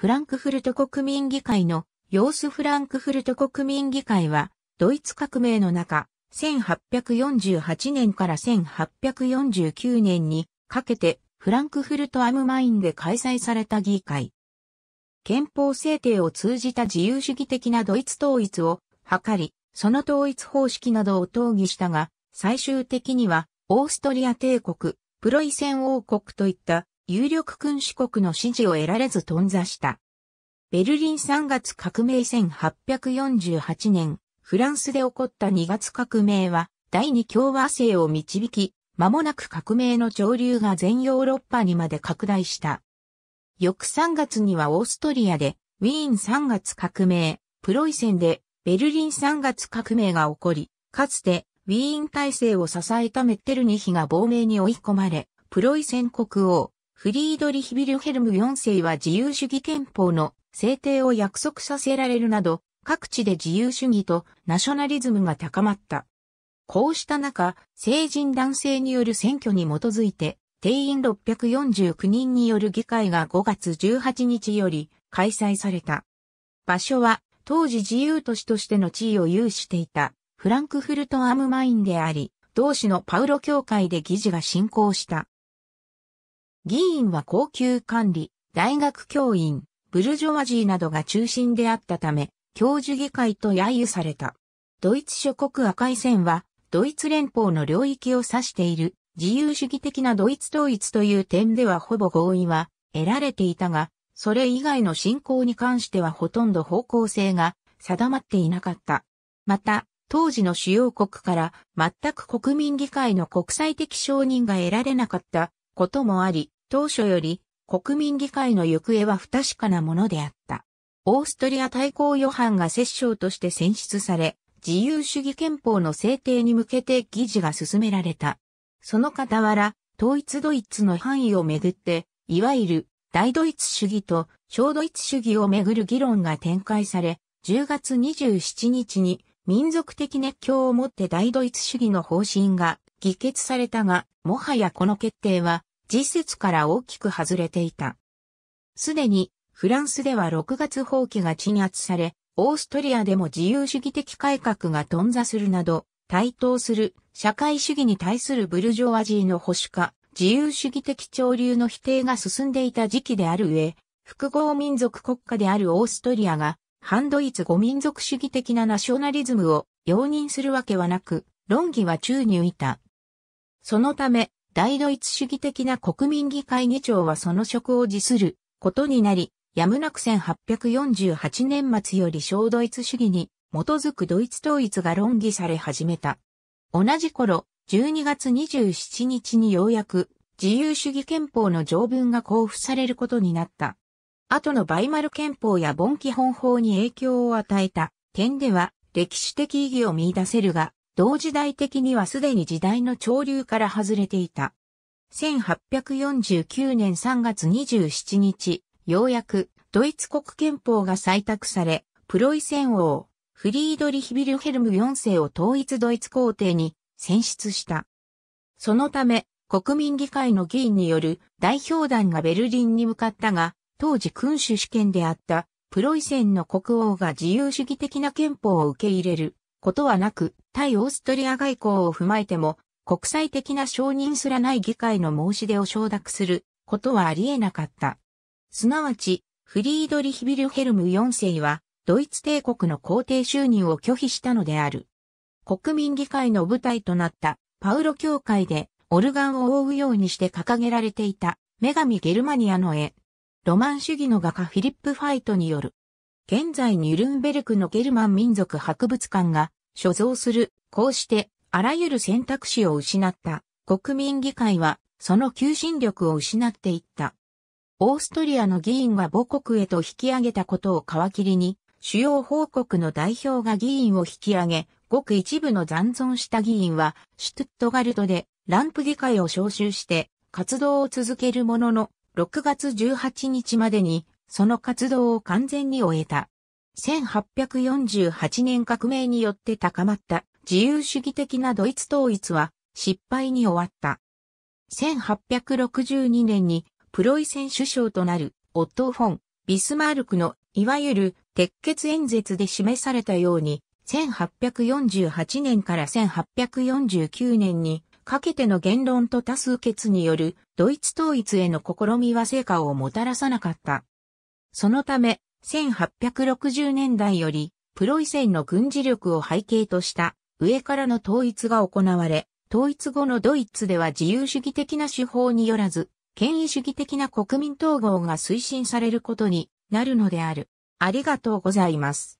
フランクフルト国民議会のヨースフランクフルト国民議会は、ドイツ革命の中、1848年から1849年にかけてフランクフルトアムマインで開催された議会。憲法制定を通じた自由主義的なドイツ統一を図り、その統一方式などを討議したが、最終的にはオーストリア帝国、プロイセン王国といった有力君主国の支持を得られず頓挫した。ベルリン3月革命1848年、フランスで起こった2月革命は第二共和制を導き、間もなく革命の潮流が全ヨーロッパにまで拡大した。翌3月にはオーストリアで、ウィーン3月革命、プロイセンで、ベルリン3月革命が起こり、かつて、ウィーン体制を支えたメッテルニヒが亡命に追い込まれ、プロイセン国王、フリードリヒ・ビルヘルム4世は自由主義憲法の制定を約束させられるなど、各地で自由主義とナショナリズムが高まった。こうした中、成人男性による選挙に基づいて、定員649人による議会が5月18日より開催された。場所は当時自由都市としての地位を有していたフランクフルトアムマインであり、同市のパウロ教会で議事が進行した。議員は高級管理、大学教員、ブルジョワジーなどが中心であったため、教授議会と揶揄された。ドイツ諸国赤い線は、ドイツ連邦の領域を指している、自由主義的なドイツ統一という点ではほぼ合意は得られていたが、それ以外の進行に関してはほとんど方向性が定まっていなかった。また、当時の主要国から全く国民議会の国際的承認が得られなかったこともあり、当初より国民議会の行方は不確かなものであった。オーストリア対抗ヨハンが摂政として選出され、自由主義憲法の制定に向けて議事が進められた。その傍ら、統一ドイツの範囲をめぐって、いわゆる大ドイツ主義と小ドイツ主義をめぐる議論が展開され、10月27日に民族的熱狂をもって大ドイツ主義の方針が議決されたが、もはやこの決定は実説から大きく外れていた。すでにフランスでは6月放棄が鎮圧され、オーストリアでも自由主義的改革が頓挫するなど、対等する社会主義に対するブルジョワジーの保守化、自由主義的潮流の否定が進んでいた時期である上、複合民族国家であるオーストリアが、反ドイツ語民族主義的なナショナリズムを容認するわけはなく、論議は宙に浮いた。そのため、大ドイツ主義的な国民議会議長はその職を辞することになり、やむなく1848年末より小ドイツ主義に基づくドイツ統一が論議され始めた。同じ頃、12月27日にようやく自由主義憲法の条文が交付されることになった。後のバイマル憲法やボン基本法に影響を与えた点では歴史的意義を見出せるが、同時代的にはすでに時代の潮流から外れていた。1849年3月27日、ようやくドイツ国憲法が採択され、プロイセン王、フリードリヒ・ビルヘルム4世を統一ドイツ皇帝に選出した。そのため、国民議会の議員による代表団がベルリンに向かったが、当時君主主権であったプロイセンの国王が自由主義的な憲法を受け入れることはなく、対オーストリア外交を踏まえても、国際的な承認すらない議会の申し出を承諾することはあり得なかった。すなわち、フリードリヒ・ビルヘルム4世は、ドイツ帝国の皇帝就任を拒否したのである。国民議会の舞台となったパウロ教会でオルガンを覆うようにして掲げられていた女神ゲルマニアの絵。ロマン主義の画家フィリップ・ファイトによる現在ニュルンベルクのゲルマン民族博物館が所蔵する、こうしてあらゆる選択肢を失った国民議会はその求心力を失っていった。オーストリアの議員が母国へと引き上げたことを皮切りに、主要報告の代表が議員を引き上げ、ごく一部の残存した議員は、シュトゥットガルトでランプ議会を招集して活動を続けるものの、6月18日までにその活動を完全に終えた。1848年革命によって高まった自由主義的なドイツ統一は失敗に終わった。1862年にプロイセン首相となるオットー・フォン・ビスマルクのいわゆる鉄血演説で示されたように1848年から1849年にかけての言論と多数決によるドイツ統一への試みは成果をもたらさなかった。そのため、1860年代より、プロイセンの軍事力を背景とした上からの統一が行われ、統一後のドイツでは自由主義的な手法によらず、権威主義的な国民統合が推進されることになるのである。ありがとうございます。